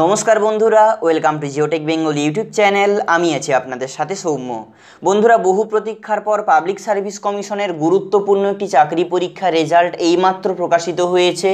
নমস্কার বন্ধুরা welcome to Geotech Bengal YouTube channel আমি আছি আপনাদের সাথে সৌম্য বন্ধুরা বহু প্রতীক্ষার পর পাবলিক সার্ভিস কমিশনের গুরুত্বপূর্ণ একটি চাকরি পরীক্ষা রেজাল্ট এইমাত্র প্রকাশিত হয়েছে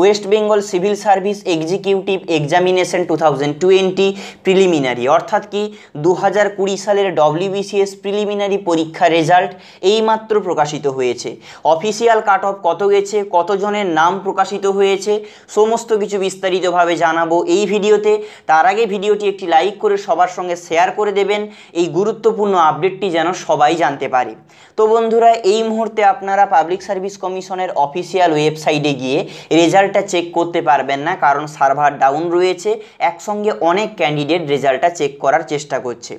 West Bengal civil service executive examination two thousand twenty preliminary অর্থাৎ কি দু হাজার কুড়ি সালের ডব্লিউবিসিএস প্রিলিমিনারি পরীক্ষা রেজাল্ট এইমাত্র প্রকাশিত হয়েছে অফিসিয়াল কাট অফ কত গেছে কতজনের নাম প্রকাশিত হয়েছে সমস্ত কিছু বিস্তারিতভাবে জানাবো এই ভিডিওতে তার আগে ভিডিওটি একটি লাইক করে সবার সঙ্গে শেয়ার করে দেবেন এই গুরুত্বপূর্ণ আপডেটটি যেন সবাই জানতে পারে তো বন্ধুরা এই মুহূর্তে আপনারা পাবলিক সার্ভিস কমিশনের অফিসিয়াল ওয়েবসাইটে গিয়ে রেজাল্টটা চেক করতে পারবেন না কারণ সার্ভার ডাউন রয়েছে একসঙ্গে অনেক ক্যান্ডিডেট রেজাল্টটা চেক করার চেষ্টা করছে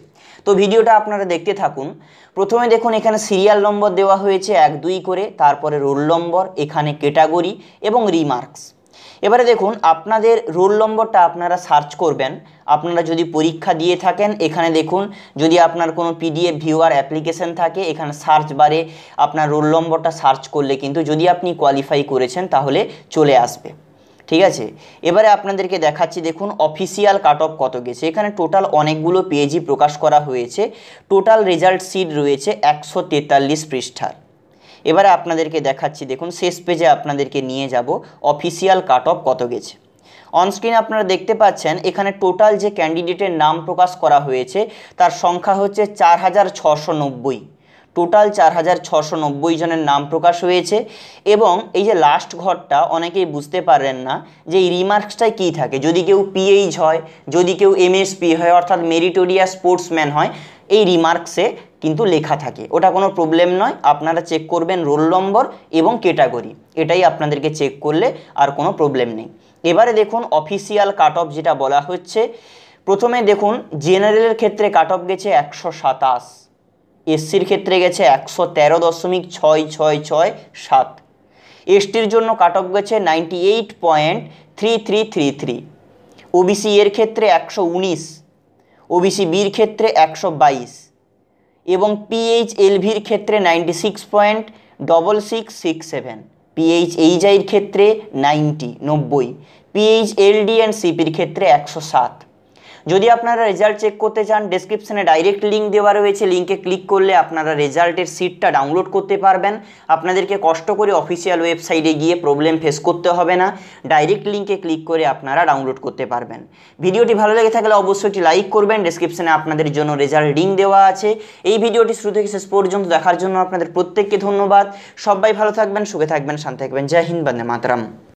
তো ভিডিওটা আপনারা দেখতে থাকুন প্রথমে দেখুন এখানে সিরিয়াল নম্বর দেওয়া হয়েছে এক দুই করে তারপরে রোল নম্বর এখানে ক্যাটাগরি এবং রিমার্কস এবারে দেখুন আপনাদের রোল নম্বরটা আপনারা সার্চ করবেন আপনারা যদি পরীক্ষা দিয়ে থাকেন এখানে দেখুন যদি আপনার কোনো পিডিএফ ভিউয়ার অ্যাপ্লিকেশন থাকে এখানে সার্চ বারে আপনার রোল নম্বরটা সার্চ করলে কিন্তু যদি আপনি কোয়ালিফাই করেছেন তাহলে চলে আসবে ঠিক আছে এবারে আপনাদেরকে দেখাচ্ছি দেখুন অফিসিয়াল কাট অফ কত গেছে এখানে টোটাল অনেকগুলো পেজই প্রকাশ করা হয়েছে টোটাল রেজাল্ট সিট রয়েছে একশো তেতাল্লিশ পৃষ্ঠার এবারে আপনাদেরকে দেখাচ্ছি দেখুন শেষ পেজে আপনাদেরকে নিয়ে যাব অফিসিয়াল কাট অফ কত গেছে অনস্ক্রিন আপনারা দেখতে পাচ্ছেন এখানে টোটাল যে ক্যান্ডিডেটের নাম প্রকাশ করা হয়েছে তার সংখ্যা হচ্ছে চার হাজার ছশো নব্বই টোটাল চার হাজার ছশো নব্বই জনের নাম প্রকাশ হয়েছে এবং এই যে লাস্ট ঘরটা অনেকেই বুঝতে পারেন না যে এই রিমার্কসটায় কী থাকে যদি কেউ পিএইচ হয় যদি কেউ এমএসপি হয় অর্থাৎ মেরিটোরিয়া স্পোর্টসম্যান হয় এই রিমার্কসে কিন্তু লেখা থাকে ওটা কোনো প্রবলেম নয় আপনারা চেক করবেন রোল নম্বর এবং ক্যাটাগরি এটাই আপনাদেরকে চেক করলে আর কোনো প্রবলেম নেই এবারে দেখুন অফিসিয়াল কাট অফ যেটা বলা হচ্ছে প্রথমে দেখুন জেনারেলের ক্ষেত্রে কাট অফ গেছে একশো সাতাশ এসসির ক্ষেত্রে গেছে একশো তেরো দশমিক ছয় ছয় ছয় সাত এসটির জন্য কাট অফ গেছে ninety eight point three three three three OBC এর ক্ষেত্রে একশো উনিশ ওবিসি বির ক্ষেত্রে একশো বাইশ এবং পিএইচ এলভির ক্ষেত্রে ninety six point double six six seven PH এইচআইয়ের ক্ষেত্রে নাইনটি নব্বই পিএইচ এলডি অ্যান্ড সিপির ক্ষেত্রে একশো সাত যদি আপনারা রেজাল্ট চেক করতে চান ডিসক্রিপশানে ডাইরেক্ট লিঙ্ক দেওয়া রয়েছে লিঙ্কে ক্লিক করলে আপনারা রেজাল্টের সিটটা ডাউনলোড করতে পারবেন আপনাদেরকে কষ্ট করে অফিসিয়াল ওয়েবসাইটে গিয়ে প্রবলেম ফেস করতে হবে না ডাইরেক্ট লিঙ্কে ক্লিক করে আপনারা ডাউনলোড করতে পারবেন ভিডিওটি ভালো লেগে থাকলে অবশ্যই একটি লাইক করবেন ডেসক্রিপশনে আপনাদের জন্য রেজাল্ট লিঙ্ক দেওয়া আছে এই ভিডিওটি শুরু থেকে শেষ পর্যন্ত দেখার জন্য আপনাদের প্রত্যেককে ধন্যবাদ সবাই ভালো থাকবেন সুখে থাকবেন শান্তি থাকবেন জয় হিন্দ বন্দে মাতরাম